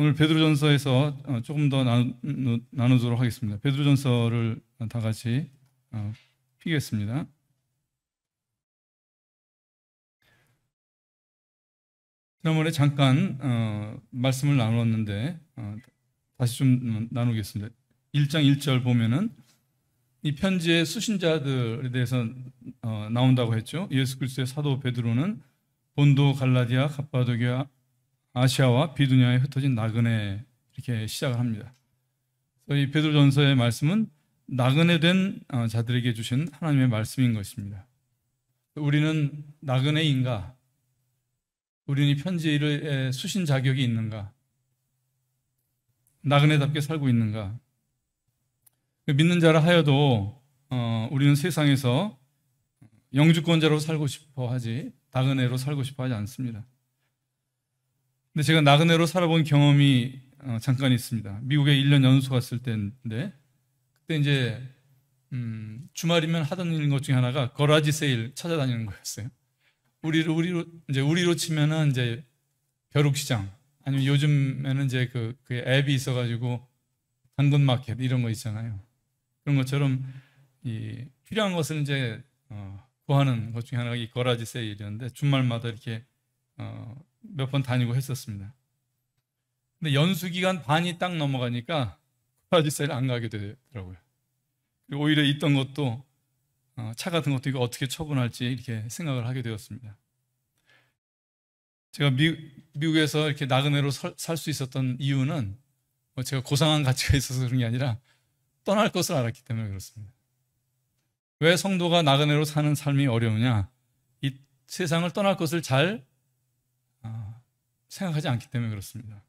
오늘 베드로전서에서 어, 조금 더 나누, 도록 하겠습니다. 베드로전서를 다 같이 어, 피겠습니다. 지난번에 잠깐 어, 말씀을 나누었는데 어, 다시 좀 나누겠습니다. 1장 1절 보면은 이 편지의 수신자들에 대해서 어, 나온다고 했죠. 예수 그리스도의 사도 베드로는 본도 갈라디아 갑바도기아 아시아와 비두냐에 흩어진 나그네 이렇게 시작을 합니다. 이 베드로전서의 말씀은 나그네 된 어, 자들에게 주신 하나님의 말씀인 것입니다. 우리는 나그네인가? 우리는 편지를 수신 자격이 있는가? 나그네답게 살고 있는가? 믿는 자라 하여도 어, 우리는 세상에서 영주권자로 살고 싶어 하지 나그네로 살고 싶어 하지 않습니다. 근데 제가 나그네로 살아본 경험이 어, 잠깐 있습니다. 미국에 1년 연수 갔을 때인데 그때 이제 음, 주말이면 하던 일인것 중에 하나가 거라지 세일 찾아다니는 거였어요. 우리로 우리로 이제 우리로 치면은 이제 벼룩시장 아니면 요즘에는 이제 그, 그 앱이 있어가지고 당근 마켓 이런 거 있잖아요. 그런 것처럼 이 필요한 것을 이제 어, 구하는 것 중에 하나가 이 거라지 세일이었는데 주말마다 이렇게 어, 몇번 다니고 했었습니다. 근데 연수 기간 반이 딱 넘어가니까 브라디사를안 가게 되더라고요. 오히려 있던 것도 어, 차 같은 것도 이거 어떻게 처분할지 이렇게 생각을 하게 되었습니다. 제가 미, 국에서 이렇게 나그네로 살 수 있었던 이유는 뭐 제가 고상한 가치가 있어서 그런 게 아니라 떠날 것을 알았기 때문에 그렇습니다. 왜 성도가 나그네로 사는 삶이 어려우냐? 이 세상을 떠날 것을 잘 생각하지 않기 때문에 그렇습니다.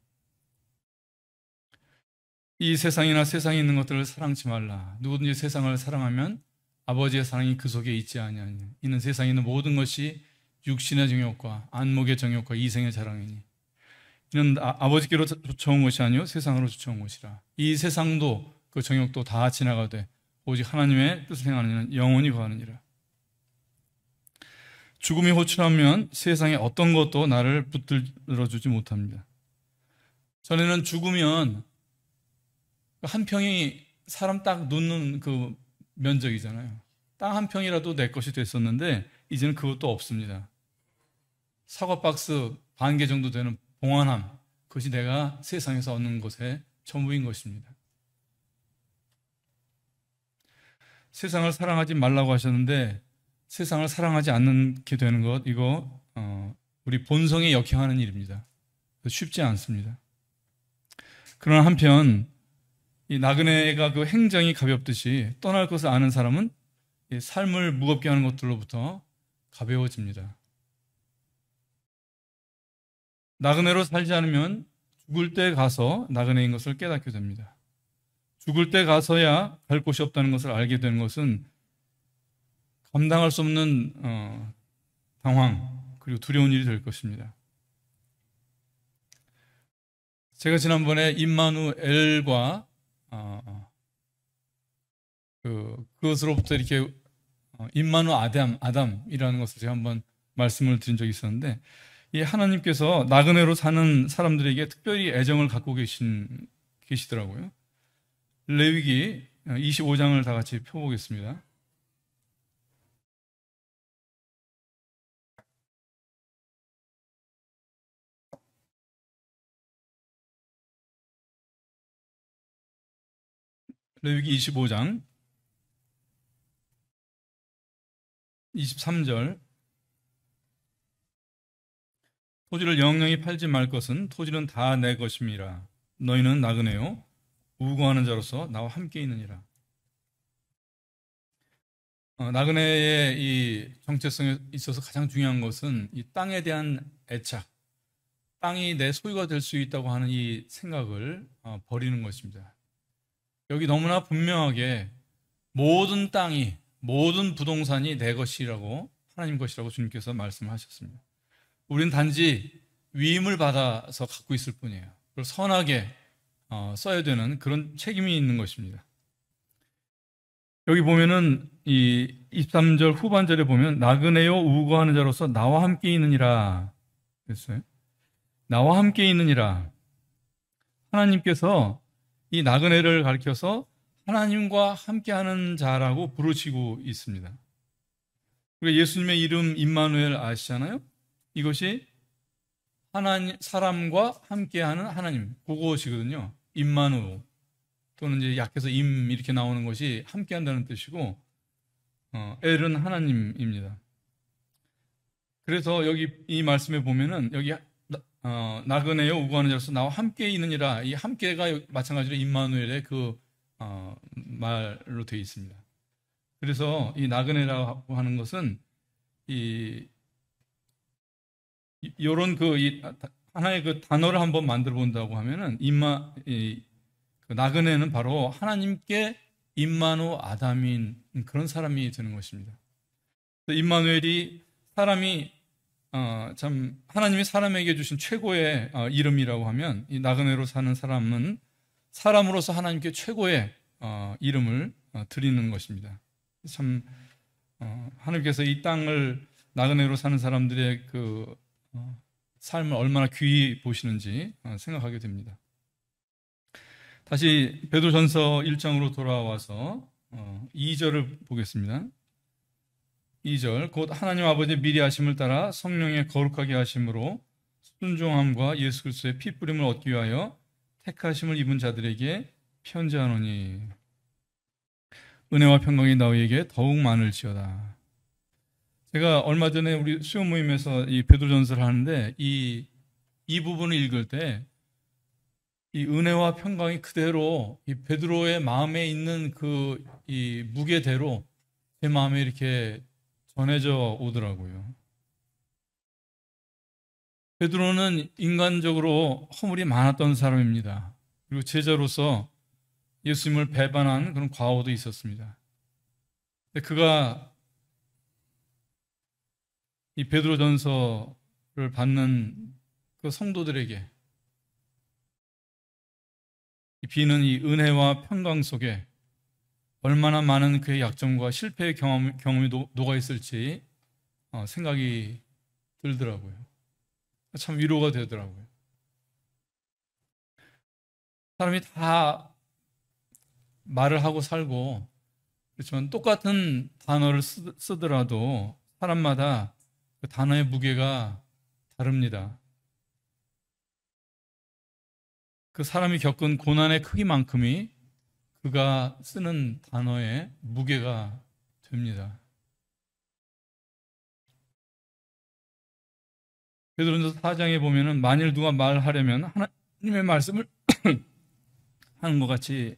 이 세상이나 세상에 있는 것들을 사랑치 말라. 누구든지 세상을 사랑하면 아버지의 사랑이 그 속에 있지 아니하니 이는 세상에 있는 모든 것이 육신의 정욕과 안목의 정욕과 이생의 자랑이니 이는 아, 버지께로 쫓아온 것이 아니요 세상으로 쫓아온 것이라 이 세상도 그 정욕도 다 지나가되 오직 하나님의 뜻을 행하는 이는 영원히 거하느니라 죽음이 호출하면 세상에 어떤 것도 나를 붙들어 주지 못합니다. 전에는 죽으면 한 평이 사람 딱 놓는 그 면적이잖아요. 땅 한 평이라도 내 것이 됐었는데 이제는 그것도 없습니다. 사과 박스 반 개 정도 되는 봉안함 그것이 내가 세상에서 얻는 것의 전부인 것입니다. 세상을 사랑하지 말라고 하셨는데 세상을 사랑하지 않게 되는 것 이거 어, 우리 본성에 역행하는 일입니다. 쉽지 않습니다. 그러나 한편 이 나그네가 그 행정이 가볍듯이 떠날 것을 아는 사람은 삶을 무겁게 하는 것들로부터 가벼워집니다. 나그네로 살지 않으면 죽을 때 가서 나그네인 것을 깨닫게 됩니다. 죽을 때 가서야 갈 곳이 없다는 것을 알게 되는 것은 감당할 수 없는 어, 당황 그리고 두려운 일이 될 것입니다. 제가 지난번에 임마누엘과 어, 어, 그, 것으로부터 이렇게 어, 임마누 아담 아담이라는 것을 제가 한번 말씀을 드린 적이 있었는데 이 하나님께서 나그네로 사는 사람들에게 특별히 애정을 갖고 계신 계시더라고요. 레위기 25장을 어, 다 같이 펴보겠습니다. 레위기 25장 23절 토지를 영영히 팔지 말 것은 토지는 다 내 것입니다. 너희는 나그네요. 우고하는 자로서 나와 함께 있느니라. 어, 나그네의 이 정체성에 있어서 가장 중요한 것은 이 땅에 대한 애착, 땅이 내 소유가 될 수 있다고 하는 이 생각을 어, 버리는 것입니다. 여기 너무나 분명하게 모든 땅이 모든 부동산이 내 것이라고 하나님 것이라고 주님께서 말씀하셨습니다. 우리는 단지 위임을 받아서 갖고 있을 뿐이에요. 그걸 선하게 어, 써야 되는 그런 책임이 있는 것입니다. 여기 보면은 이 23절 후반절에 보면 나그네요 우거하는 자로서 나와 함께 있느니라 그랬어요. 나와 함께 있느니라 하나님께서 이 나그네를 가리켜서 하나님과 함께하는 자라고 부르시고 있습니다. 우리 그러니까 예수님의 이름 임마누엘 아시잖아요. 이것이 하나님 사람과 함께하는 하나님 그것이거든요. 임마누 또는 이제 약해서 임 이렇게 나오는 것이 함께한다는 뜻이고 어, 엘은 하나님입니다. 그래서 여기 이 말씀에 보면은 여기 어, 나그네요 우구하는 자로서 나와 함께 있느니라 이 함께가 마찬가지로 임마누엘의 그 어, 말로 되어 있습니다. 그래서 이 나그네라고 하는 것은 이 요런 그 이, 하나의 그 단어를 한번 만들어 본다고 하면은 임마 이, 그 나그네는 바로 하나님께 임마누 아담인 그런 사람이 되는 것입니다. 임마누엘이 사람이 어, 참 하나님이 사람에게 주신 최고의 어, 이름이라고 하면 이 나그네로 사는 사람은 사람으로서 하나님께 최고의 어, 이름을 어, 드리는 것입니다. 참 어, 하나님께서 이 땅을 나그네로 사는 사람들의 그 어, 삶을 얼마나 귀히 보시는지 생각하게 됩니다. 다시 베드로전서 1장으로 돌아와서 2절을 보겠습니다. 2절 곧 하나님 아버지 의 미리 하심을 따라 성령의 거룩하게 하심으로 순종함과 예수 그리스도의 피 뿌림을 얻기 위하여 택하심을 입은 자들에게 편지하노니 은혜와 평강이 너희에게 더욱 많을지어다. 제가 얼마 전에 우리 수요 모임에서 이 베드로전서를 하는데 이 이 부분을 읽을 때 이 은혜와 평강이 그대로 이 베드로의 마음에 있는 그 이 무게대로 제 마음에 이렇게 전해져 오더라고요. 베드로는 인간적으로 허물이 많았던 사람입니다. 그리고 제자로서 예수님을 배반한 그런 과오도 있었습니다. 근데 그가 이 베드로전서를 받는 그 성도들에게 비는 이 은혜와 평강 속에 얼마나 많은 그의 약점과 실패의 경험, 경험이 녹아 있을지 어, 생각이 들더라고요. 참 위로가 되더라고요. 사람이 다 말을 하고 살고 그렇지만 똑같은 단어를 쓰더라도 사람마다 그 단어의 무게가 다릅니다. 그 사람이 겪은 고난의 크기만큼이 그가 쓰는 단어의 무게가 됩니다. 베드로전서 4장에 보면은 만일 누가 말하려면 하나님의 말씀을 하는 것 같이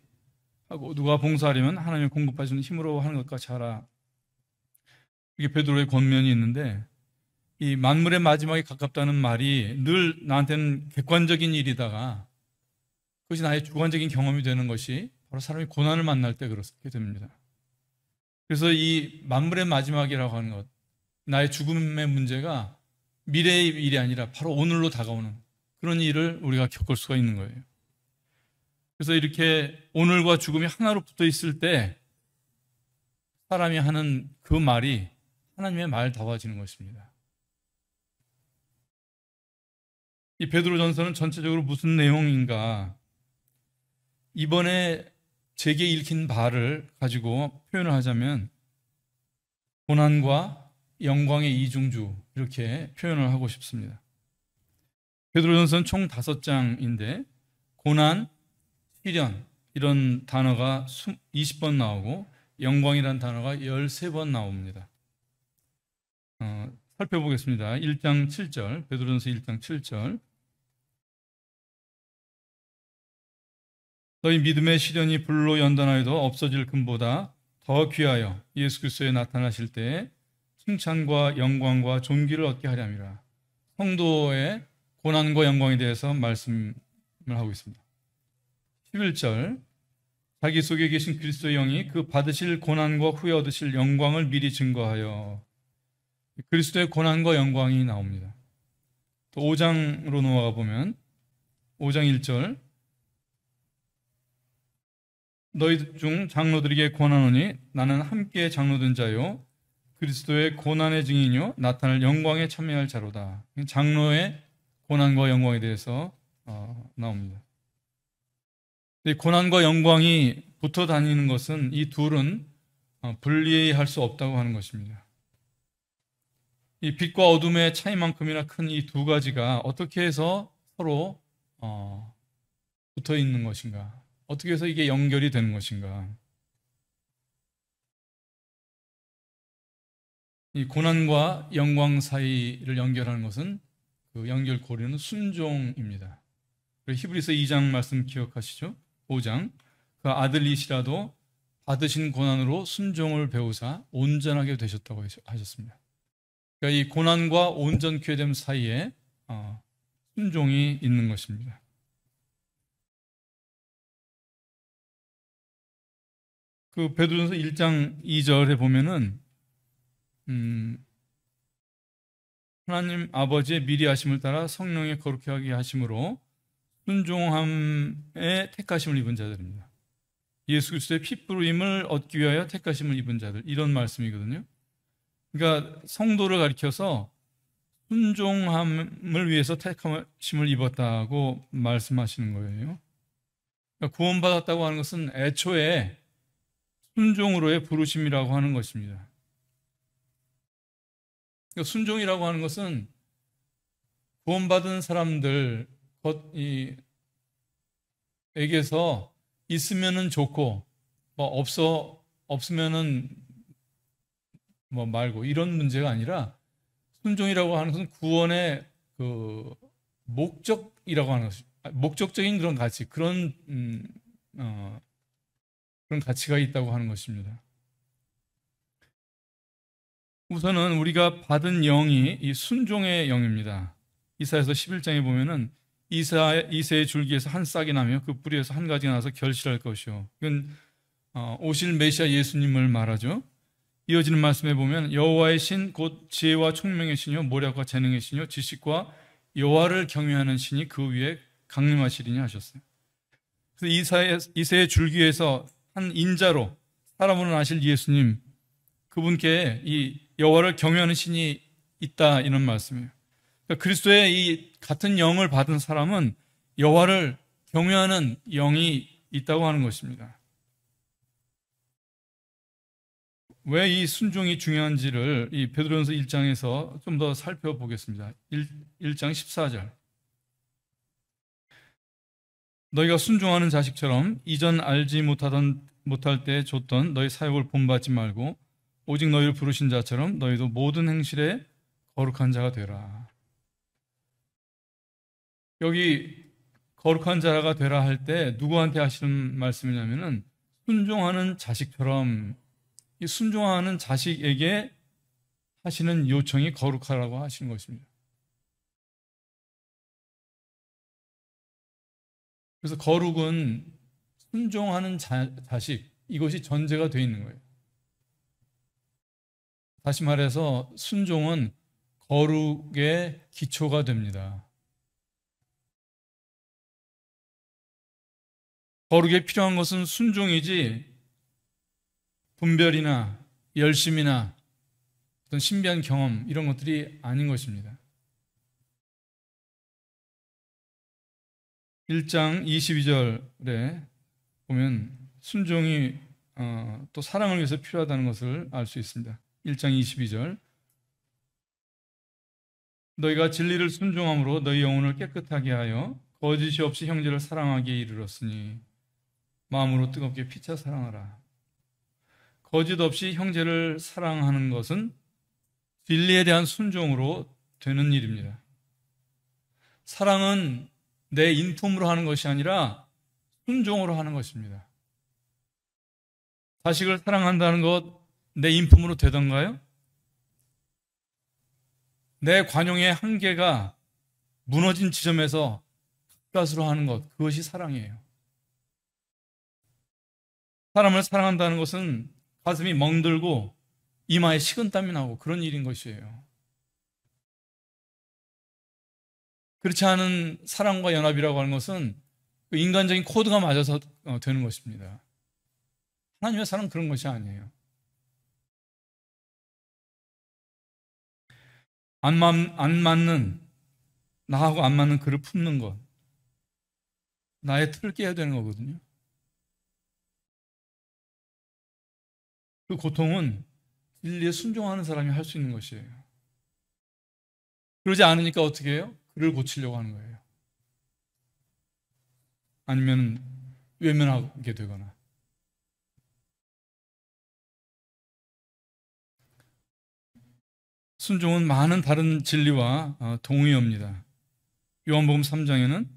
하고 누가 봉사하려면 하나님 공급하시는 힘으로 하는 것과 같라 이게 베드로의 권면이 있는데 이 만물의 마지막에 가깝다는 말이 늘 나한테는 객관적인 일이다가 그것이 나의 주관적인 경험이 되는 것이 바로 사람이 고난을 만날 때 그렇게 됩니다. 그래서 이 만물의 마지막이라고 하는 것, 나의 죽음의 문제가 미래의 일이 아니라 바로 오늘로 다가오는 그런 일을 우리가 겪을 수가 있는 거예요. 그래서 이렇게 오늘과 죽음이 하나로 붙어 있을 때 사람이 하는 그 말이 하나님의 말다워지는 것입니다. 이 베드로전서는 전체적으로 무슨 내용인가? 이번에 제게 읽힌 바를 가지고 표현을 하자면 고난과 영광의 이중주 이렇게 표현을 하고 싶습니다. 베드로전서는 총 다섯 장인데 고난, 시련 이런 단어가 20번 나오고 영광이란 단어가 13번 나옵니다. 어, 살펴보겠습니다. 1장 7절 베드로전서 1장 7절 너희 믿음의 시련이 불로 연단하여도 없어질 금보다 더 귀하여 예수 그리스도에 나타나실 때에 칭찬과 영광과 존귀를 얻게 하려니라. 성도의 고난과 영광에 대해서 말씀을 하고 있습니다. 11절 자기 속에 계신 그리스도의 영이 그 받으실 고난과 후에 얻으실 영광을 미리 증거하여 그리스도의 고난과 영광이 나옵니다. 또 5장으로 넘어가 보면 5장 1절 너희 중 장로들에게 권하노니 나는 함께 장로된 자요 그리스도의 고난의 증인이요 나타날 영광에 참여할 자로다. 장로의 고난과 영광에 대해서 어, 나옵니다. 고난과 영광이 붙어 다니는 것은 이 둘은 어, 분리할 수 없다고 하는 것입니다. 이 빛과 어둠의 차이만큼이나 큰 이 두 가지가 어떻게 해서 서로 어, 붙어 있는 것인가? 어떻게 해서 이게 연결이 되는 것인가? 이 고난과 영광 사이를 연결하는 것은 그 연결 고리는 순종입니다. 히브리서 2장 말씀 기억하시죠? 5장 그 아들이시라도 받으신 고난으로 순종을 배우사 온전하게 되셨다고 하셨습니다. 그러니까 이 고난과 온전케 됨 사이에 어, 순종이 있는 것입니다. 그 베드로전서 1장 2절에 보면은 음 하나님 아버지의 미리 하심을 따라 성령의 거룩히 하게 하심으로 순종함에 택하심을 입은 자들입니다. 예수 그리스도의 피 뿌림을 얻기 위하여 택하심을 입은 자들 이런 말씀이거든요. 그러니까 성도를 가리켜서 순종함을 위해서 택하심을 입었다고 말씀하시는 거예요. 그러니까 구원받았다고 하는 것은 애초에 순종으로의 부르심이라고 하는 것입니다. 그러니까 순종이라고 하는 것은 구원받은 사람들 에게서 있으면은 좋고 뭐 없어 없으면은 뭐 말고 이런 문제가 아니라 순종이라고 하는 것은 구원의 그 목적이라고 하는 것 목적적인 그런 가치 그런 음, 어, 그런 가치가 있다고 하는 것입니다. 우선은 우리가 받은 영이 이 순종의 영입니다. 이사에서 11장에 보면은 이사 이세의 줄기에서 한 싹이 나며 그 뿌리에서 한 가지가 나서 결실할 것이요. 이건 어, 오실 메시아 예수님을 말하죠. 이어지는 말씀에 보면 여호와의 신 곧 지혜와 총명의 신이요 모략과 재능의 신이요 지식과 여호와를 경외하는 신이 그 위에 강림하시리니 하셨어요. 그래서 이사의 이세의 줄기에서 한 인자로 사람으로 나실 예수님 그분께 이 여호와를 경외하는 신이 있다 이런 말씀이에요. 그러니까 그리스도의 이 같은 영을 받은 사람은 여호와를 경외하는 영이 있다고 하는 것입니다. 왜 이 순종이 중요한지를 이 베드로전서 1장에서 좀 더 살펴보겠습니다. 1, 장 14절. 너희가 순종하는 자식처럼 이전 알지 못하던 못할 때 줬던 너희 사역을 본받지 말고 오직 너희를 부르신 자처럼 너희도 모든 행실에 거룩한 자가 되라. 여기 거룩한 자가 되라 할 때 누구한테 하시는 말씀이냐면은 순종하는 자식처럼 이 순종하는 자식에게 하시는 요청이 거룩하라고 하시는 것입니다. 그래서 거룩은 순종하는 자, 자식 이것이 전제가 되어 있는 거예요. 다시 말해서 순종은 거룩의 기초가 됩니다. 거룩에 필요한 것은 순종이지 분별이나 열심이나 어떤 신비한 경험 이런 것들이 아닌 것입니다. 1장 22절에 보면 순종이 어, 또 사랑을 위해서 필요하다는 것을 알 수 있습니다. 1장 22절 너희가 진리를 순종함으로 너희 영혼을 깨끗하게 하여 거짓이 없이 형제를 사랑하기에 이르렀으니 마음으로 뜨겁게 피차 사랑하라. 거짓 없이 형제를 사랑하는 것은 진리에 대한 순종으로 되는 일입니다. 사랑은 내 인품으로 하는 것이 아니라 순종으로 하는 것입니다. 자식을 사랑한다는 것 내 인품으로 되던가요? 내 관용의 한계가 무너진 지점에서 가까스로 하는 것, 그것이 사랑이에요. 사람을 사랑한다는 것은 가슴이 멍들고 이마에 식은땀이 나고 그런 일인 것이에요. 그렇지 않은 사랑과 연합이라고 하는 것은 그 인간적인 코드가 맞아서 어, 되는 것입니다. 하나님의 사랑은 그런 것이 아니에요. 안, 맞, 안 맞는, 나하고 안 맞는 그를 품는 것. 나의 틀을 깨야 되는 거거든요. 그 고통은 진리에 순종하는 사람이 할 수 있는 것이에요. 그러지 않으니까 어떻게 해요? 그를 고치려고 하는 거예요. 아니면 외면하게 되거나. 순종은 많은 다른 진리와 어, 동의합니다. 요한복음 3장에는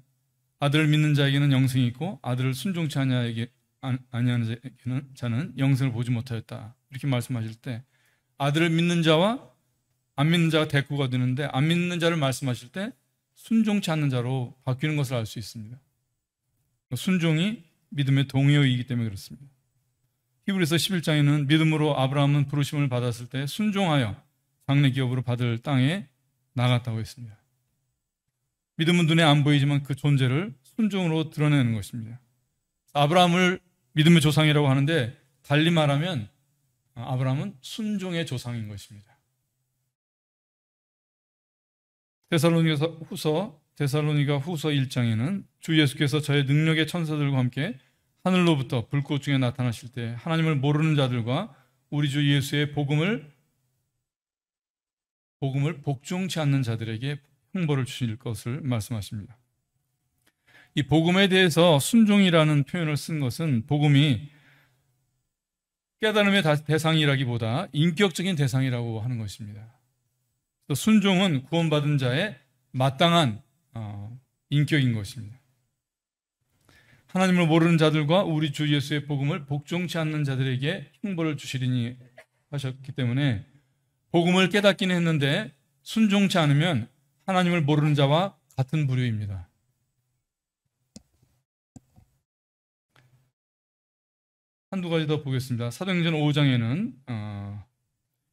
아들을 믿는 자에게는 영생이 있고 아들을 순종치 아니에게 아, 아니하는 자에게는 자는 영생을 보지 못하였다. 이렇게 말씀하실 때 아들을 믿는 자와 안 믿는 자가 대꾸가 되는데 안 믿는 자를 말씀하실 때 순종치 않는 자로 바뀌는 것을 알 수 있습니다. 순종이 믿음의 동요이기 때문에 그렇습니다. 히브리서 11장에는 믿음으로 아브라함은 부르심을 받았을 때 순종하여 장래 기업으로 받을 땅에 나갔다고 했습니다. 믿음은 눈에 안 보이지만 그 존재를 순종으로 드러내는 것입니다. 아브라함을 믿음의 조상이라고 하는데 달리 말하면 아브라함은 순종의 조상인 것입니다. 데살로니가 후서 데살로니가 후서 1장에는 주 예수께서 저의 능력의 천사들과 함께 하늘로부터 불꽃 중에 나타나실 때 하나님을 모르는 자들과 우리 주 예수의 복음을 복음을 복종치 않는 자들에게 행보를 주실 것을 말씀하십니다. 이 복음에 대해서 순종이라는 표현을 쓴 것은 복음이 깨달음의 대상이라기보다 인격적인 대상이라고 하는 것입니다. 또 순종은 구원받은 자의 마땅한 어, 인격인 것입니다. 하나님을 모르는 자들과 우리 주 예수의 복음을 복종치 않는 자들에게 형벌을 주시리니 하셨기 때문에 복음을 깨닫기 했는데 순종치 않으면 하나님을 모르는 자와 같은 부류입니다. 한두 가지 더 보겠습니다. 사도행전 5장에는 어,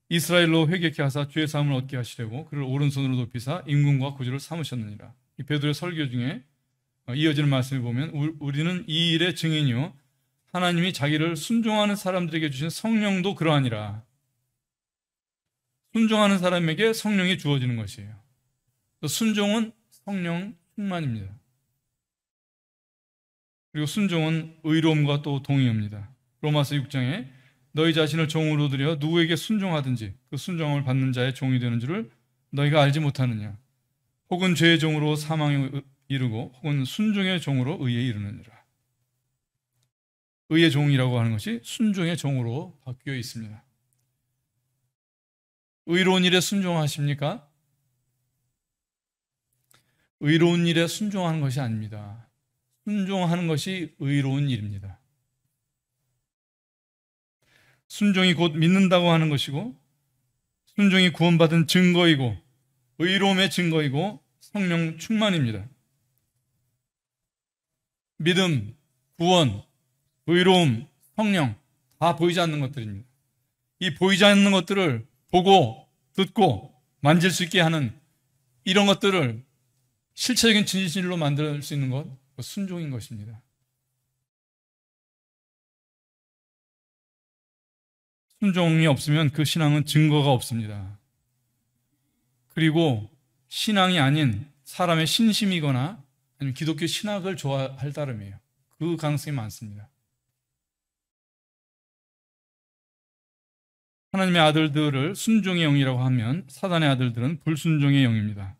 이스라엘로 회개케 하사 죄의 사함을 얻게 하시려고 그를 오른손으로 높이사 임금과 구주를 삼으셨느니라. 이 베드로의 설교 중에 이어지는 말씀을 보면 우리는 이 일의 증인이요 하나님이 자기를 순종하는 사람들에게 주신 성령도 그러하니라. 순종하는 사람에게 성령이 주어지는 것이에요. 순종은 성령 충만입니다. 그리고 순종은 의로움과 또 동의입니다. 로마서 6장에 너희 자신을 종으로 들여 누구에게 순종하든지 그 순종을 받는 자의 종이 되는 줄을 너희가 알지 못하느냐 혹은 죄의 종으로 사망에 이르고 혹은 순종의 종으로 의에 이르느니라 의의 종이라고 하는 것이 순종의 종으로 바뀌어 있습니다 의로운 일에 순종하십니까? 의로운 일에 순종하는 것이 아닙니다. 순종하는 것이 의로운 일입니다. 순종이 곧 믿는다고 하는 것이고 순종이 구원받은 증거이고 의로움의 증거이고 성령 충만입니다. 믿음, 구원, 의로움, 성령 다 보이지 않는 것들입니다. 이 보이지 않는 것들을 보고 듣고 만질 수 있게 하는 이런 것들을 실체적인 진실로 만들 수 있는 것 그 순종인 것입니다. 순종이 없으면 그 신앙은 증거가 없습니다. 그리고 신앙이 아닌 사람의 신심이거나 아니면 기독교 신학을 좋아할 따름이에요. 그 가능성이 많습니다. 하나님의 아들들을 순종의 영이라고 하면 사단의 아들들은 불순종의 영입니다.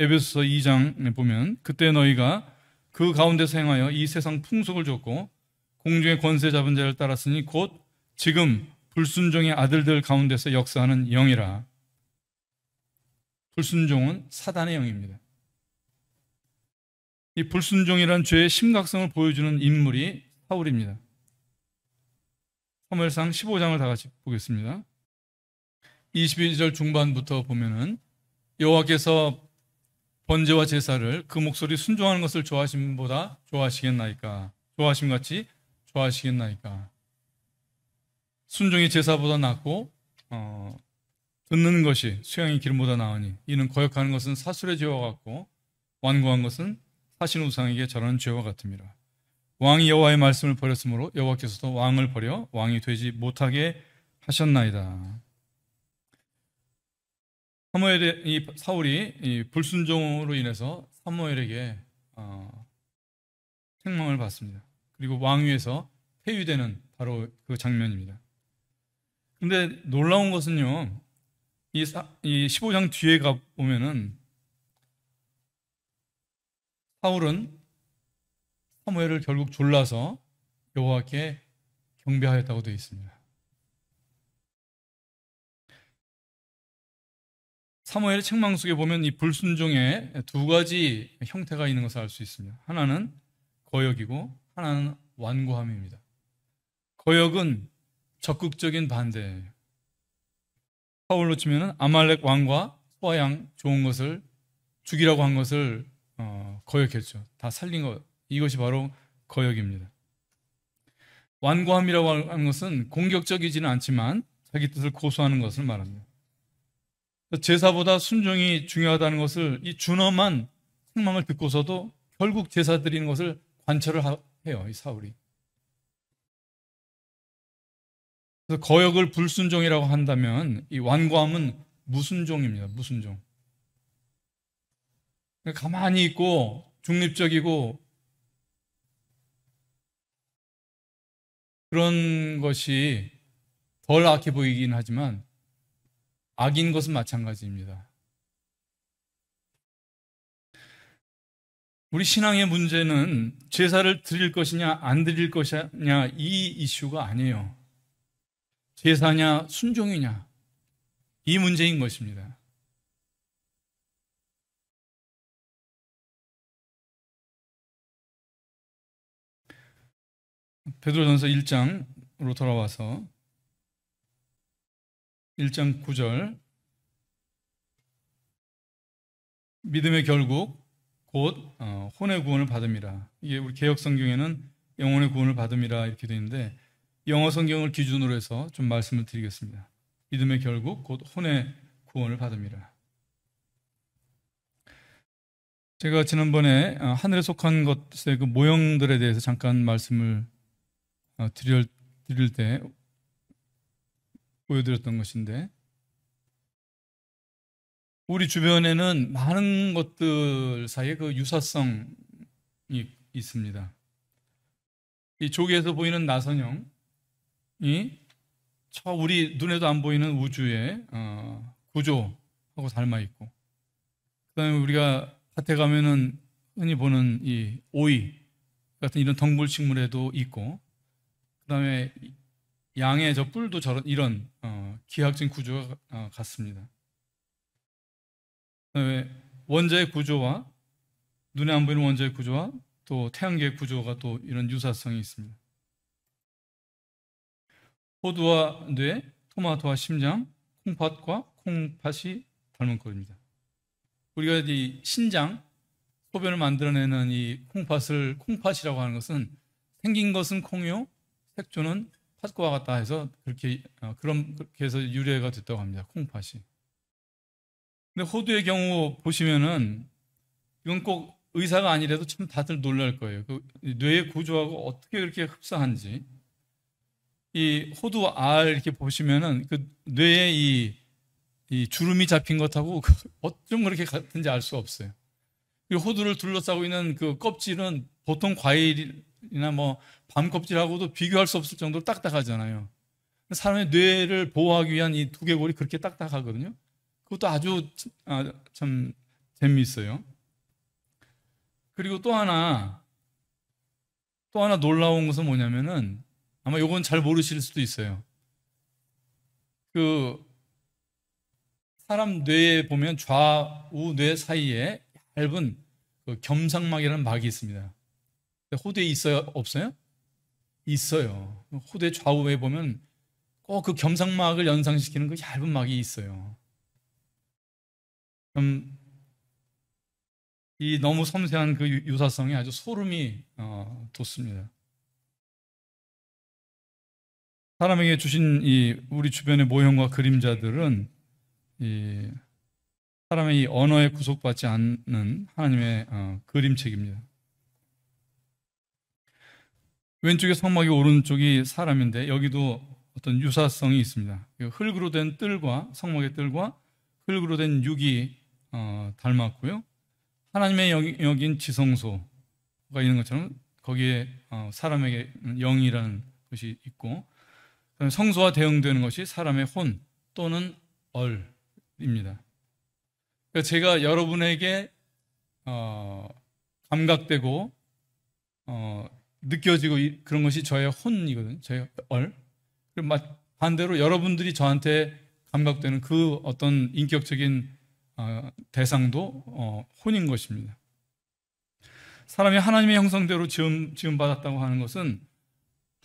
에베소서 2장에 보면 그때 너희가 그 가운데서 하여이 세상 풍속을 줬고 공중의 권세 잡은 자를 따랐으니 곧 지금 불순종의 아들들 가운데서 역사하는 영이라 불순종은 사단의 영입니다. 이 불순종이란 죄의 심각성을 보여주는 인물이 사울입니다. 사무상 15장을 다 같이 보겠습니다. 22절 중반부터 보면은 여호와께서 번제와 제사를 그 목소리 순종하는 것을 좋아하심보다 좋아하시겠나이까 좋아하심 같이 좋아하시겠나이까 순종이 제사보다 낫고 어, 듣는 것이 수양의 기름보다 나으니 이는 거역하는 것은 사술의 죄와 같고 완고한 것은 사신 우상에게 절하는 죄와 같습니다. 왕이 여호와의 말씀을 버렸으므로 여호와께서도 왕을 버려 왕이 되지 못하게 하셨나이다. 사무엘의 이 사울이 이 불순종으로 인해서 사무엘에게 어, 책망을 받습니다. 그리고 왕위에서 폐위되는 바로 그 장면입니다. 근데 놀라운 것은요, 이, 사, 이 15장 뒤에 가보면은 사울은 사무엘을 결국 졸라서 여호와께 경배하였다고 되어 있습니다. 사무엘 책망 속에 보면 이 불순종의 두 가지 형태가 있는 것을 알 수 있습니다. 하나는 거역이고 하나는 완고함입니다. 거역은 적극적인 반대 파울로 치면 아말렉 왕과 소양 좋은 것을 죽이라고 한 것을 어, 거역했죠. 다 살린 것 이것이 바로 거역입니다. 완고함이라고 하는 것은 공격적이지는 않지만 자기 뜻을 고수하는 것을 말합니다. 제사보다 순종이 중요하다는 것을 이 준엄한 책망을 듣고서도 결국 제사 드리는 것을 관철을 해요. 이 사울이. 그래서 거역을 불순종이라고 한다면 이 완고함은 무순종입니다. 무순종. 가만히 있고 중립적이고 그런 것이 덜 악해 보이긴 하지만 악인 것은 마찬가지입니다. 우리 신앙의 문제는 제사를 드릴 것이냐 안 드릴 것이냐 이 이슈가 아니에요. 제사냐 순종이냐 이 문제인 것입니다. 베드로전서 1장으로 돌아와서 1장 9절 믿음의 결국 곧 어, 혼의 구원을 받음이라 이게 우리 개혁 성경에는 영혼의 구원을 받음이라 이렇게 되는데 영어 성경을 기준으로 해서 좀 말씀을 드리겠습니다. 믿음의 결국 곧 혼의 구원을 받음이라. 제가 지난번에 어, 하늘에 속한 것의 그 모형들에 대해서 잠깐 말씀을 어, 드릴, 드릴 때 보여드렸던 것인데 우리 주변에는 많은 것들 사이에 그 유사성이 있습니다. 이 조개에서 보이는 나선형, 이, 저 우리 눈에도 안 보이는 우주의 어, 구조하고 닮아 있고 그다음에 우리가 밭에 가면은 흔히 보는 이 오이 같은 이런 덩굴 식물에도 있고 그다음에 양의 저 뿔도 저런 이런 어, 기하학적인 구조가 어, 같습니다. 그다음에 원자의 구조와 눈에 안 보이는 원자의 구조와 또 태양계의 구조가 또 이런 유사성이 있습니다. 호두와 뇌, 토마토와 심장, 콩팥과 콩팥이 닮은 꼴입니다. 우리가 이 신장, 소변을 만들어내는 이 콩팥을 콩팥이라고 하는 것은 생긴 것은 콩이요, 색조는 팥과 같다 해서 그렇게 어, 그런 그렇게 해서 유래가 됐다고 합니다. 콩팥이. 근데 호두의 경우 보시면은 이건 꼭 의사가 아니라도 참 다들 놀랄 거예요. 그 뇌의 구조하고 어떻게 그렇게 흡사한지. 이 호두 알 이렇게 보시면은 그 뇌에 이, 이 주름이 잡힌 것하고 그 어쩜 그렇게 같은지 알 수 없어요. 그 호두를 둘러싸고 있는 그 껍질은 보통 과일이나 뭐 밤 껍질하고도 비교할 수 없을 정도로 딱딱하잖아요. 사람의 뇌를 보호하기 위한 이 두개골이 그렇게 딱딱하거든요. 그것도 아주 아, 참 재미있어요. 그리고 또 하나 또 하나 놀라운 것은 뭐냐면은 아마 이건잘 모르실 수도 있어요. 그 사람 뇌에 보면 좌우 뇌 사이에 얇은 그 겸상막이라는 막이 있습니다. 호두에 있어요? 없어요? 있어요. 호두의 좌우에 보면 꼭 그 겸상막을 연상시키는 그 얇은 막이 있어요. 그럼 음, 이 너무 섬세한 그 유사성이 아주 소름이 어, 돋습니다. 사람에게 주신 이 우리 주변의 모형과 그림자들은 이 사람의 이 언어에 구속받지 않는 하나님의 어, 그림책입니다. 왼쪽에 성막이 오른쪽이 사람인데 여기도 어떤 유사성이 있습니다. 그 흙으로 된 뜰과 성막의 뜰과 흙으로 된 육이 어, 닮았고요. 하나님의 영, 영인 지성소가 있는 것처럼 거기에 어, 사람에게 영이라는 것이 있고 성소와 대응되는 것이 사람의 혼 또는 얼입니다. 그러니까 제가 여러분에게 어, 감각되고 어, 느껴지고 그런 것이 저의 혼이거든요. 저의 얼. 그리고 반대로 여러분들이 저한테 감각되는 그 어떤 인격적인 어, 대상도 어, 혼인 것입니다. 사람이 하나님의 형상대로 지음, 지음 받았다고 하는 것은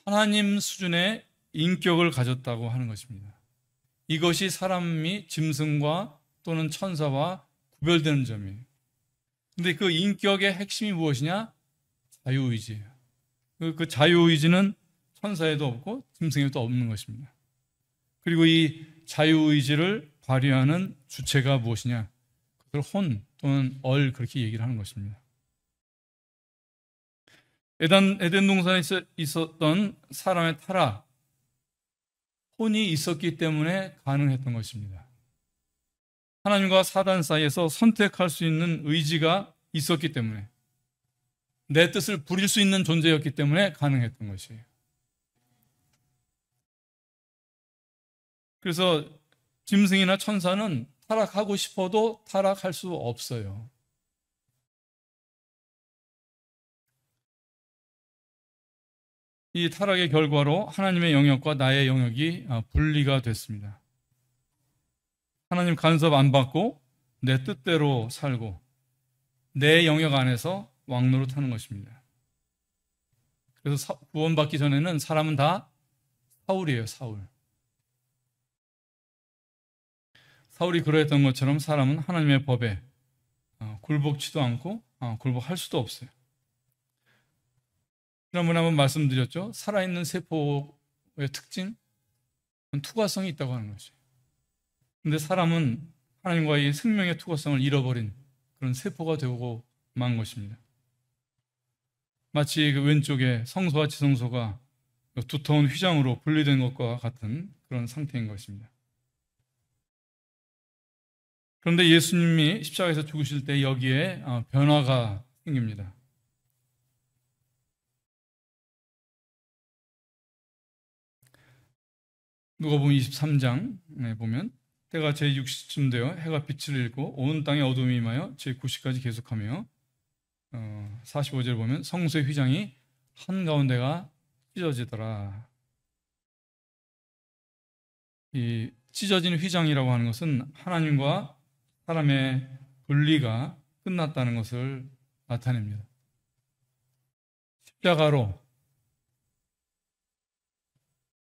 하나님 수준의 인격을 가졌다고 하는 것입니다. 이것이 사람이 짐승과 또는 천사와 구별되는 점이에요. 근데 그 인격의 핵심이 무엇이냐? 자유의지예요. 그, 그 자유의지는 천사에도 없고 짐승에도 없는 것입니다. 그리고 이 자유의지를 발휘하는 주체가 무엇이냐? 그걸 혼 또는 얼 그렇게 얘기를 하는 것입니다. 에덴, 에덴 동산에 있었던 사람의 타락, 혼이 있었기 때문에 가능했던 것입니다. 하나님과 사단 사이에서 선택할 수 있는 의지가 있었기 때문에 내 뜻을 부릴 수 있는 존재였기 때문에 가능했던 것이에요. 그래서 짐승이나 천사는 타락하고 싶어도 타락할 수 없어요. 이 타락의 결과로 하나님의 영역과 나의 영역이 어, 분리가 됐습니다. 하나님 간섭 안 받고 내 뜻대로 살고 내 영역 안에서 왕노릇 하는 것입니다. 그래서 구원받기 전에는 사람은 다 사울이에요, 사울. 사울이 그러했던 것처럼 사람은 하나님의 법에 어, 굴복치도 않고 어, 굴복할 수도 없어요. 지난번에 한번 말씀드렸죠. 살아있는 세포의 특징은 투과성이 있다고 하는 것이에요. 근데 사람은 하나님과의 생명의 투과성을 잃어버린 그런 세포가 되고 만 것입니다. 마치 그 왼쪽에 성소와 지성소가 두터운 휘장으로 분리된 것과 같은 그런 상태인 것입니다. 그런데 예수님이 십자가에서 죽으실 때 여기에 어, 변화가 생깁니다. 누가복음 23장에 보면 때가 제6 0쯤 되어 해가 빛을 잃고 온 땅에 어둠이 임하여 제9 0까지 계속하며 어, 45절 보면 성수의 휘장이 한가운데가 찢어지더라. 이 찢어진 휘장이라고 하는 것은 하나님과 사람의 분리가 끝났다는 것을 나타냅니다. 십자가로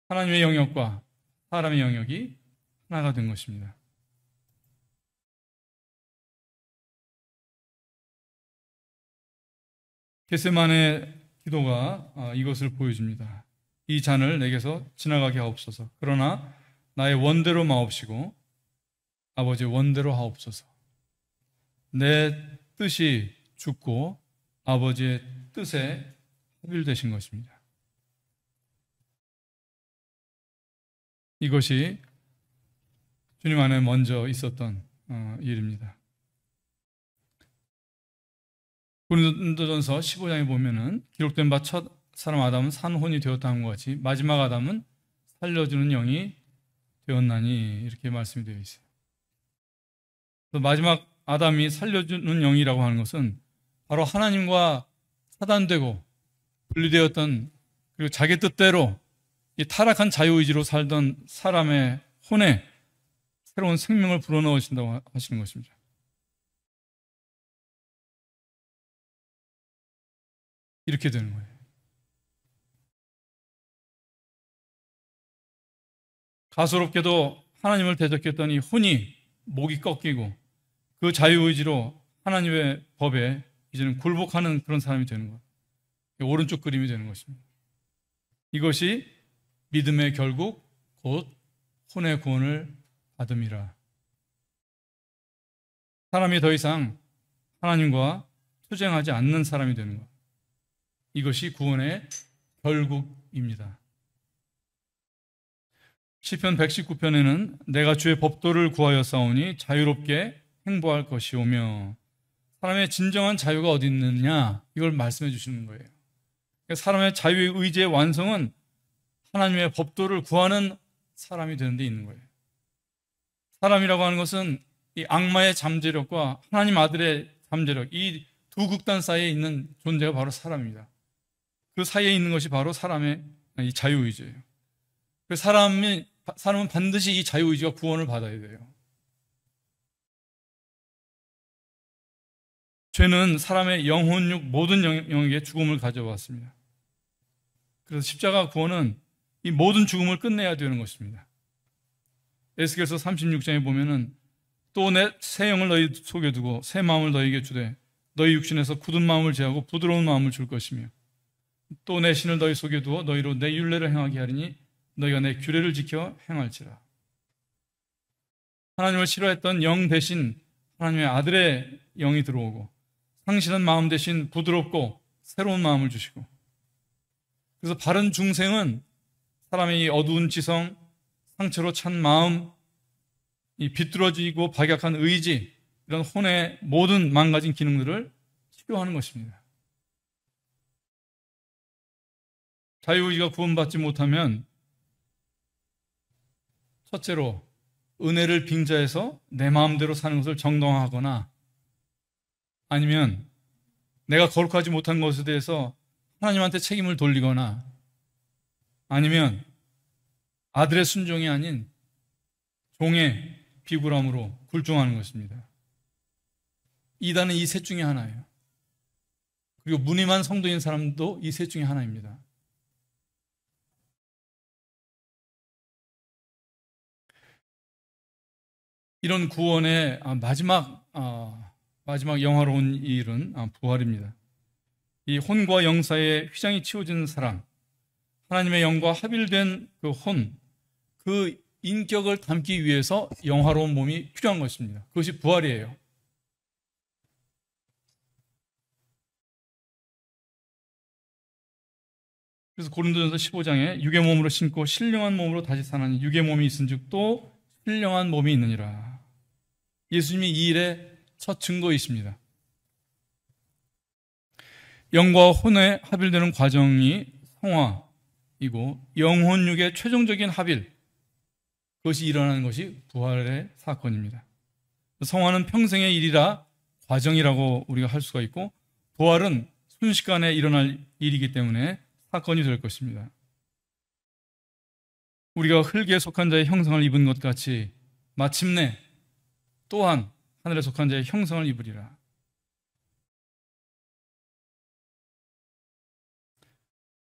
하나님의 영역과 사람의 영역이 하나가 된 것입니다. 겟세만의 기도가 아, 이것을 보여줍니다. 이 잔을 내게서 지나가게 하옵소서. 그러나 나의 원대로 마옵시고 아버지 원대로 하옵소서. 내 뜻이 죽고 아버지의 뜻에 합일되신 것입니다. 이것이 주님 안에 먼저 있었던 어, 일입니다. 고린도전서 15장에 보면은 기록된 바 첫 사람 아담은 산혼이 되었다는 것 같이 마지막 아담은 살려주는 영이 되었나니 이렇게 말씀이 되어 있어요. 마지막 아담이 살려주는 영이라고 하는 것은 바로 하나님과 사단되고 분리되었던 그리고 자기 뜻대로 이 타락한 자유의지로 살던 사람의 혼에 새로운 생명을 불어넣으신다고 하시는 것입니다. 이렇게 되는 거예요. 가소롭게도 하나님을 대적했더니 혼이 목이 꺾이고 그 자유의지로 하나님의 법에 이제는 굴복하는 그런 사람이 되는 거예요. 오른쪽 그림이 되는 것입니다. 이것이 믿음의 결국 곧 혼의 구원을 받음이라. 사람이 더 이상 하나님과 투쟁하지 않는 사람이 되는 것. 이것이 구원의 결국입니다. 시편 119편에는 내가 주의 법도를 구하여 싸우니 자유롭게 행보할 것이오며 사람의 진정한 자유가 어디 있느냐 이걸 말씀해 주시는 거예요. 그러니까 사람의 자유의 의지의 완성은 하나님의 법도를 구하는 사람이 되는 데 있는 거예요. 사람이라고 하는 것은 이 악마의 잠재력과 하나님 아들의 잠재력, 이 두 극단 사이에 있는 존재가 바로 사람입니다. 그 사이에 있는 것이 바로 사람의 이 자유의지예요. 그 사람이, 사람은 반드시 이 자유의지가 구원을 받아야 돼요. 죄는 사람의 영혼육 모든 영역에 죽음을 가져왔습니다. 그래서 십자가 구원은 이 모든 죽음을 끝내야 되는 것입니다. 에스겔서 36장에 보면은 또 내 새 영을 너희 속에 두고 새 마음을 너희에게 주되 너희 육신에서 굳은 마음을 제하고 부드러운 마음을 줄 것이며 또 내 신을 너희 속에 두어 너희로 내 윤례를 행하게 하리니 너희가 내 규례를 지켜 행할지라. 하나님을 싫어했던 영 대신 하나님의 아들의 영이 들어오고 상실한 마음 대신 부드럽고 새로운 마음을 주시고 그래서 바른 중생은 사람의 이 어두운 지성, 상처로 찬 마음, 이 비뚤어지고 박약한 의지, 이런 혼의 모든 망가진 기능들을 치료하는 것입니다. 자유의지가 구원받지 못하면 첫째로 은혜를 빙자해서 내 마음대로 사는 것을 정당화하거나 아니면 내가 거룩하지 못한 것에 대해서 하나님한테 책임을 돌리거나 아니면 아들의 순종이 아닌 종의 비굴함으로 굴종하는 것입니다. 이단은 이 셋 중에 하나예요. 그리고 무늬만 성도인 사람도 이 셋 중에 하나입니다. 이런 구원의 아, 마지막 아, 마지막 영화로운 일은 아, 부활입니다. 이 혼과 영사의 휘장이 치워지는 사람, 하나님의 영과 합일된 그 혼, 그 인격을 담기 위해서 영화로운 몸이 필요한 것입니다. 그것이 부활이에요. 그래서 고린도전서 15장에 육의 몸으로 신고 신령한 몸으로 다시 사는 육의 몸이 있은즉 또 신령한 몸이 있느니라. 예수님이 이 일의 첫 증거이십니다. 영과 혼의 합일되는 과정이 성화, 이고 영혼육의 최종적인 합일 그것이 일어나는 것이 부활의 사건입니다. 성화는 평생의 일이라 과정이라고 우리가 할 수가 있고 부활은 순식간에 일어날 일이기 때문에 사건이 될 것입니다. 우리가 흙에 속한 자의 형상을 입은 것 같이 마침내 또한 하늘에 속한 자의 형상을 입으리라.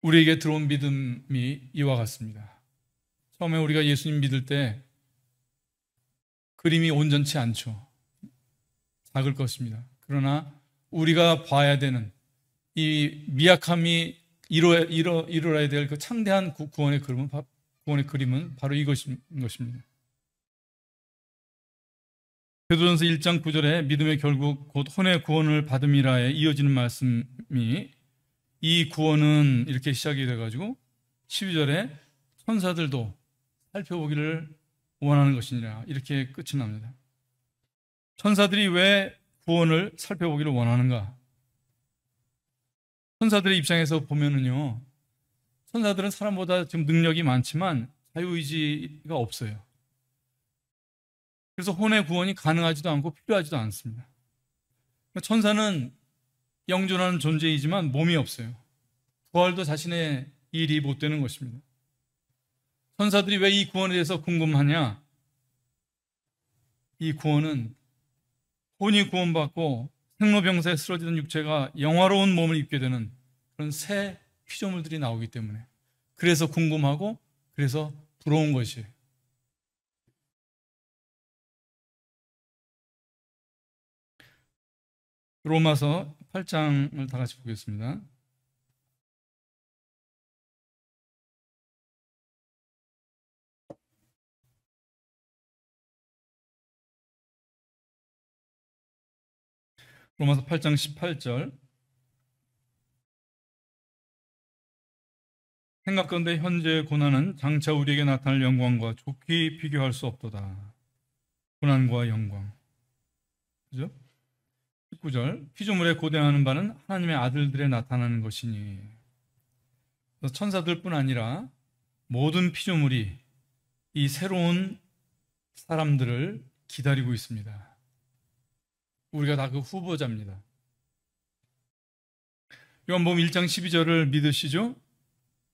우리에게 들어온 믿음이 이와 같습니다. 처음에 우리가 예수님 믿을 때 그림이 온전치 않죠. 작을 것입니다. 그러나 우리가 봐야 되는 이 미약함이 이뤄, 이뤄, 이뤄야 될 그 창대한 구원의 그림은, 구원의 그림은 바로 이것인 것입니다. 베드로전서 1장 9절에 믿음의 결국 곧 혼의 구원을 받음이라에 이어지는 말씀이 이 구원은 이렇게 시작이 돼가지고 12절에 천사들도 살펴보기를 원하는 것이냐 이렇게 끝이 납니다. 천사들이 왜 구원을 살펴보기를 원하는가? 천사들의 입장에서 보면은요, 천사들은 사람보다 지금 능력이 많지만 자유의지가 없어요. 그래서 혼의 구원이 가능하지도 않고 필요하지도 않습니다. 천사는 영존하는 존재이지만 몸이 없어요. 부활도 자신의 일이 못 되는 것입니다. 선사들이왜 이 구원에 대해서 궁금하냐? 이 구원은 혼이 구원받고 생로병사에 쓰러지던 육체가 영화로운 몸을 입게 되는 그런 새 피조물들이 나오기 때문에 그래서 궁금하고 그래서 부러운 것이에요. 로마서 8장을 다 같이 보겠습니다. 로마서 8장 18절 생각건대 현재의 고난은 장차 우리에게 나타날 영광과 좋게 비교할 수 없도다. 고난과 영광. 그죠? 19절 피조물에 고대하는 바는 하나님의 아들들에 나타나는 것이니 천사들뿐 아니라 모든 피조물이 이 새로운 사람들을 기다리고 있습니다. 우리가 다 그 후보자입니다. 요한복음 1장 12절을 믿으시죠?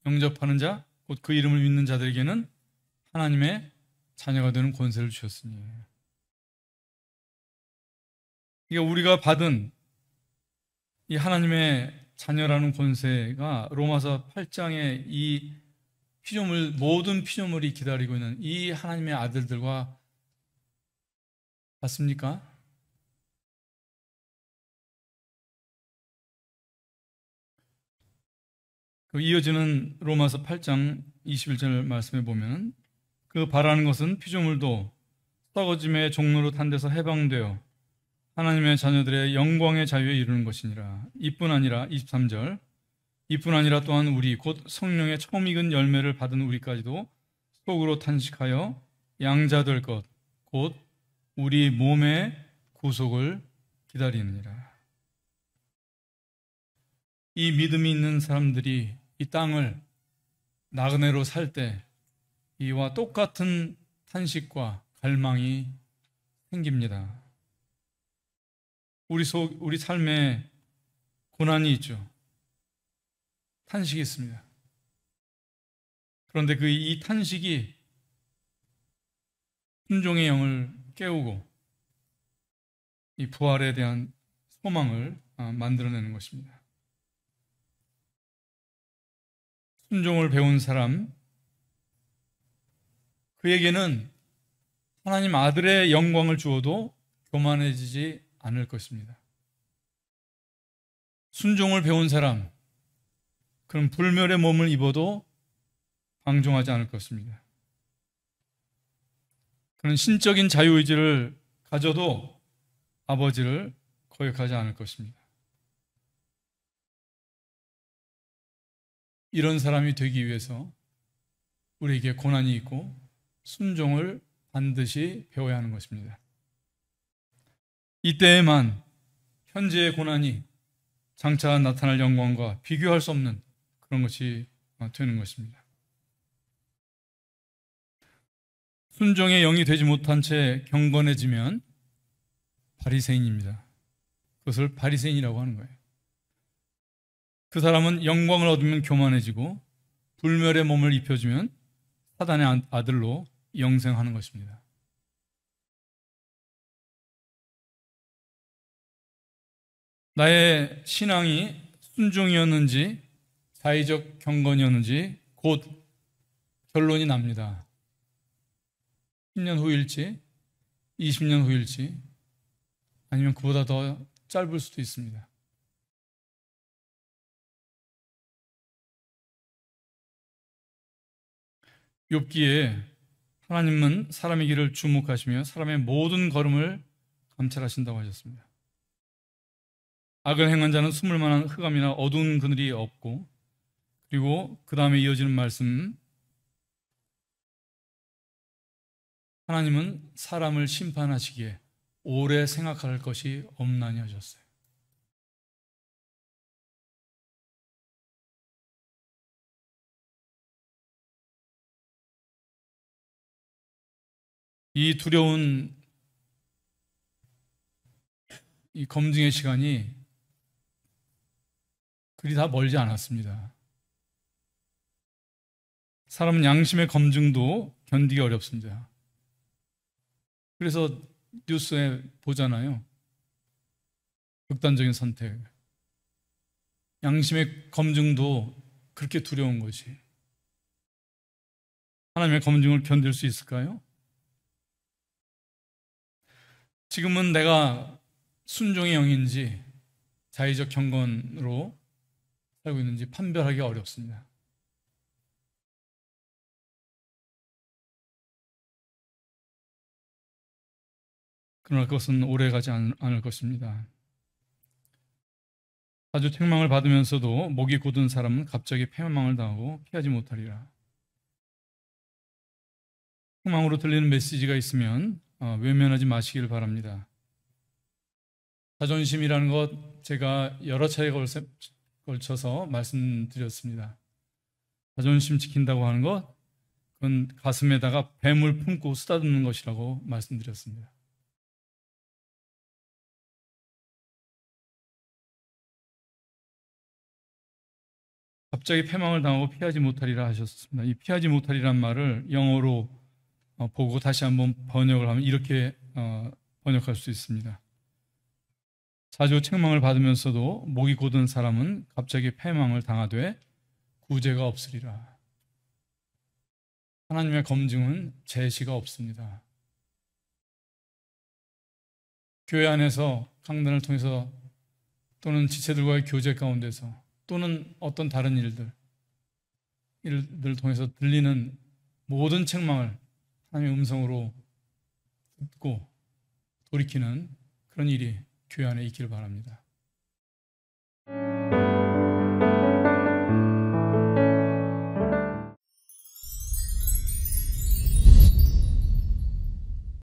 영접하는 자, 곧 그 이름을 믿는 자들에게는 하나님의 자녀가 되는 권세를 주셨으니 이게 우리가 받은 이 하나님의 자녀라는 권세가 로마서 8장에 이 피조물 모든 피조물이 기다리고 있는 이 하나님의 아들들과 맞습니까? 그 이어지는 로마서 8장 21절 말씀에 보면 그 바라는 것은 피조물도 썩어짐의 종로로 탄 데서 해방되어 하나님의 자녀들의 영광의 자유에 이르는 것이니라. 이뿐 아니라 23절 이뿐 아니라 또한 우리 곧 성령의 처음 익은 열매를 받은 우리까지도 속으로 탄식하여 양자될 것 곧 우리 몸의 구속을 기다리느니라. 이 믿음이 있는 사람들이 이 땅을 나그네로 살 때 이와 똑같은 탄식과 갈망이 생깁니다. 우리 속, 우리 삶에 고난이 있죠. 탄식이 있습니다. 그런데 그 이 탄식이 순종의 영을 깨우고 이 부활에 대한 소망을 아, 만들어내는 것입니다. 순종을 배운 사람, 그에게는 하나님 아들의 영광을 주어도 교만해지지 않을 것입니다. 순종을 배운 사람, 그럼 불멸의 몸을 입어도 방종하지 않을 것입니다. 그런 신적인 자유의지를 가져도 아버지를 거역하지 않을 것입니다. 이런 사람이 되기 위해서 우리에게 고난이 있고 순종을 반드시 배워야 하는 것입니다. 이때에만 현재의 고난이 장차 나타날 영광과 비교할 수 없는 그런 것이 되는 것입니다. 순종의 영이 되지 못한 채 경건해지면 바리새인입니다. 그것을 바리새인이라고 하는 거예요. 그 사람은 영광을 얻으면 교만해지고 불멸의 몸을 입혀주면 사단의 아, 아들로 영생하는 것입니다. 나의 신앙이 순종이었는지 사회적 경건이었는지 곧 결론이 납니다. 10년 후일지, 20년 후일지, 아니면 그보다 더 짧을 수도 있습니다. 욥기에 하나님은 사람의 길을 주목하시며 사람의 모든 걸음을 감찰하신다고 하셨습니다. 악을 행한 자는 숨을 만한 흑암이나 어두운 그늘이 없고 그리고 그 다음에 이어지는 말씀 하나님은 사람을 심판하시기에 오래 생각할 것이 없나니 하셨어요. 이 두려운 이 검증의 시간이 그리 다 멀지 않았습니다. 사람 양심의 검증도 견디기 어렵습니다. 그래서 뉴스에 보잖아요. 극단적인 선택. 양심의 검증도 그렇게 두려운 것이. 하나님의 검증을 견딜 수 있을까요? 지금은 내가 순종의 영인지 자의적 경건으로 살고 있는지 판별하기 어렵습니다. 그러나 그것은 오래 가지 않을 것입니다. 아주 책망을 받으면서도 목이 곧은 사람은 갑자기 폐망을 당하고 피하지 못하리라. 책망으로 들리는 메시지가 있으면 아, 외면하지 마시길 바랍니다. 자존심이라는 것 제가 여러 차례 걸쳐서 말씀드렸습니다. 자존심 지킨다고 하는 것, 그건 가슴에다가 뱀을 품고 쓰다듬는 것이라고 말씀드렸습니다. 갑자기 패망을 당하고 피하지 못하리라 하셨습니다. 이 피하지 못하리란 말을 영어로 어, 보고 다시 한번 번역을 하면 이렇게 어, 번역할 수 있습니다. 자주 책망을 받으면서도 목이 고든 사람은 갑자기 패망을 당하되 구제가 없으리라. 하나님의 검증은 제시가 없습니다. 교회 안에서 강단을 통해서 또는 지체들과의 교제 가운데서 또는 어떤 다른 일들 일들 통해서 들리는 모든 책망을 하나님의 음성으로 듣고 돌이키는 그런 일이 교회 안에 있기를 바랍니다.